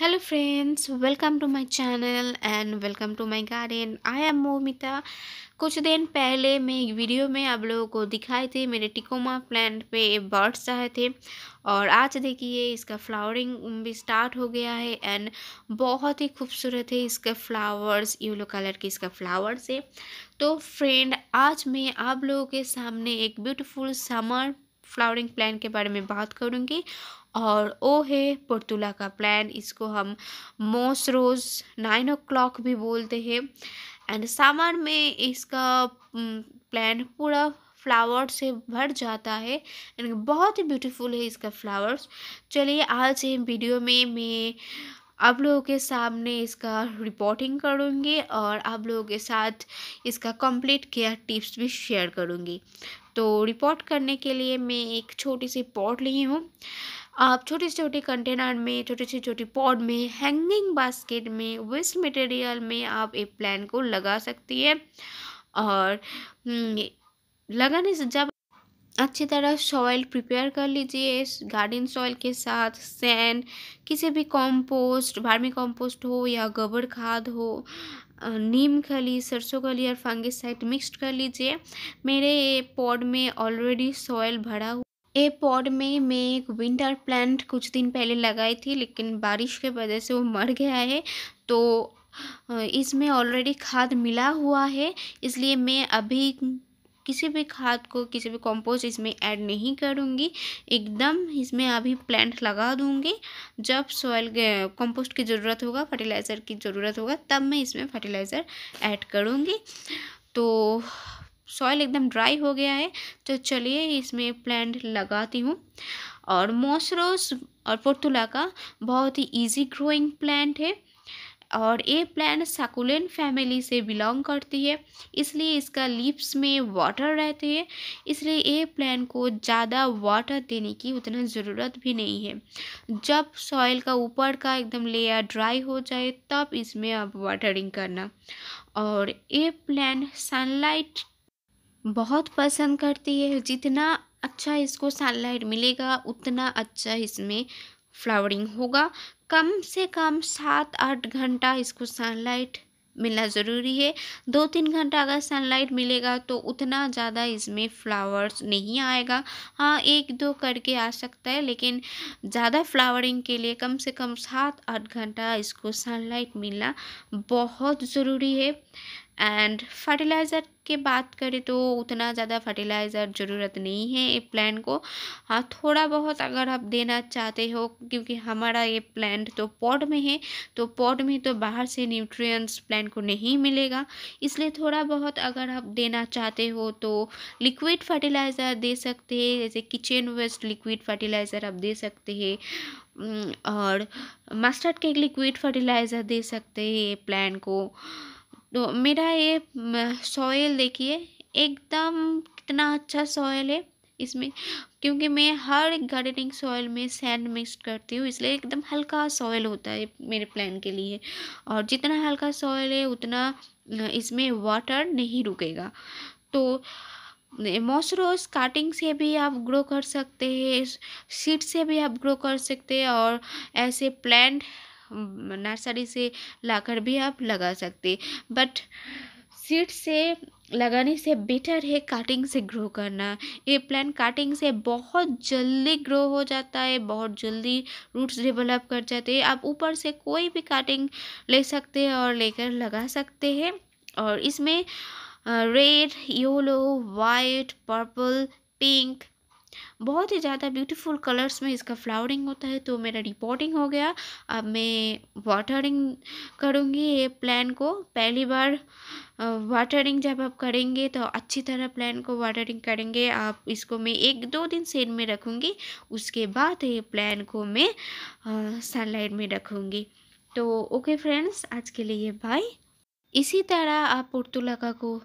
hello friends welcome to my channel and welcome to my garden I am Momita कुछ दिन पहले मैं एक वीडियो में आप लोगों को दिखाए थे मेरे टिकोमा प्लांट पे बर्ड्स आए थे और आज देखिए इसका फ्लावरिंग भी स्टार्ट हो गया है एंड बहुत ही खूबसूरत है इसका फ्लावर्स येलो कलर के इसका फ्लावर्स है तो फ्रेंड आज मैं आप लोगों के सामने एक ब्यूटीफुल समर फ्लावरिंग प्लान के बारे में बात करूँगी और ओ है पुर्तुला का प्लान इसको हम मोस रोज़ नाइन ओ भी बोलते हैं एंड सामर में इसका प्लान पूरा फ्लावर से भर जाता है एंड बहुत ही ब्यूटीफुल है इसका फ्लावर्स चलिए आज वीडियो में मैं आप लोगों के सामने इसका रिपोर्टिंग करूँगी और आप लोगों के साथ इसका कंप्लीट केयर टिप्स भी शेयर करूँगी तो रिपोर्ट करने के लिए मैं एक छोटी सी पॉट ली हूँ आप छोटे छोटे कंटेनर में छोटे से छोटे पॉड में हैंगिंग बास्केट में वेस्ट मटेरियल में आप एक प्लान को लगा सकती है और हम्म, लगाने से जब अच्छी तरह सॉइल प्रिपेयर कर लीजिए गार्डन सॉइल के साथ सैंड किसी भी कंपोस्ट भार्मी कंपोस्ट हो या गोबर खाद हो नीम खली सरसों खली और साइड मिक्सड कर लीजिए मेरे पॉड में ऑलरेडी सॉइल भरा हुआ ये पॉड में मैं एक विंटर प्लांट कुछ दिन पहले लगाई थी लेकिन बारिश के वजह से वो मर गया है तो इसमें ऑलरेडी खाद मिला हुआ है इसलिए मैं अभी किसी भी खाद को किसी भी कंपोस्ट इसमें ऐड नहीं करूँगी एकदम इसमें अभी प्लांट लगा दूँगी जब सॉइल कंपोस्ट की ज़रूरत होगा फर्टिलाइज़र की ज़रूरत होगा तब मैं इसमें फर्टिलाइज़र ऐड करूँगी तो सॉइल एकदम ड्राई हो गया है तो चलिए इसमें प्लांट लगाती हूँ और मोसरोस और पोर्तुला का बहुत ही इजी ग्रोइंग प्लांट है और ये प्लांट साकुलेंट फैमिली से बिलोंग करती है इसलिए इसका लीव्स में वाटर रहते हैं इसलिए ये प्लांट को ज़्यादा वाटर देने की उतना ज़रूरत भी नहीं है जब सॉइल का ऊपर का एकदम लेयर ड्राई हो जाए तब इसमें आप वाटरिंग करना और ये प्लांट सनलाइट बहुत पसंद करती है जितना अच्छा इसको सनलाइट मिलेगा उतना अच्छा इसमें फ्लावरिंग होगा कम से कम सात आठ घंटा इसको सनलाइट मिलना ज़रूरी है दो तीन घंटा अगर सनलाइट मिलेगा तो उतना ज़्यादा इसमें फ्लावर्स नहीं आएगा हाँ एक दो करके आ सकता है लेकिन ज़्यादा फ्लावरिंग के लिए कम से कम सात आठ घंटा इसको सनलाइट मिलना बहुत ज़रूरी है एंड फर्टिलाइज़र की बात करें तो उतना ज़्यादा फर्टिलाइज़र ज़रूरत नहीं है ये प्लांट को हाँ थोड़ा बहुत अगर आप देना चाहते हो क्योंकि हमारा ये प्लांट तो पॉट में है तो पॉट में तो बाहर से न्यूट्रिएंट्स प्लांट को नहीं मिलेगा इसलिए थोड़ा बहुत अगर आप देना चाहते हो तो लिक्विड फर्टिलाइज़र दे सकते हैं जैसे किचन वेस्ट लिक्विड फर्टिलाइज़र आप दे सकते हैं और मस्टर्ड के लिक्विड फर्टिलाइज़र दे सकते हैं प्लान को तो मेरा ये सॉयल देखिए एकदम कितना अच्छा सॉयल है इसमें क्योंकि मैं हर गार्डनिंग सॉइल में सैंड मिक्स करती हूँ इसलिए एकदम हल्का सॉइल होता है मेरे प्लान के लिए और जितना हल्का सॉइल है उतना इसमें वाटर नहीं रुकेगा तो मॉसरोस काटिंग से भी आप ग्रो कर सकते हैं सीड से भी आप ग्रो कर सकते हैं और ऐसे प्लांट नर्सरी से लाकर भी आप लगा सकते बट सीड से लगाने से बेटर है काटिंग से ग्रो करना ये प्लान काटिंग से बहुत जल्दी ग्रो हो जाता है बहुत जल्दी रूट्स डेवलप कर जाते हैं आप ऊपर से कोई भी काटिंग ले सकते हैं और लेकर लगा सकते हैं और इसमें red yellow white purple pink बहुत ही ज़्यादा ब्यूटीफुल कलर्स में इसका फ्लावरिंग होता है तो मेरा रिपोर्टिंग हो गया अब मैं वाटरिंग करूँगी ये प्लान को पहली बार वाटरिंग जब आप करेंगे तो अच्छी तरह प्लान को वाटरिंग करेंगे आप इसको मैं एक दो दिन सेल में रखूँगी उसके बाद ये प्लान को मैं सनलाइट में रखूँगी तो ओके फ्रेंड्स आज के लिए बाय इसी तरह आप पुर्तुलका को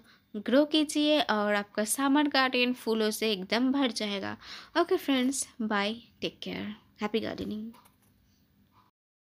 ग्रो कीजिए और आपका सामर गार्डन फूलों से एकदम भर जाएगा okay friends bye take care happy gardening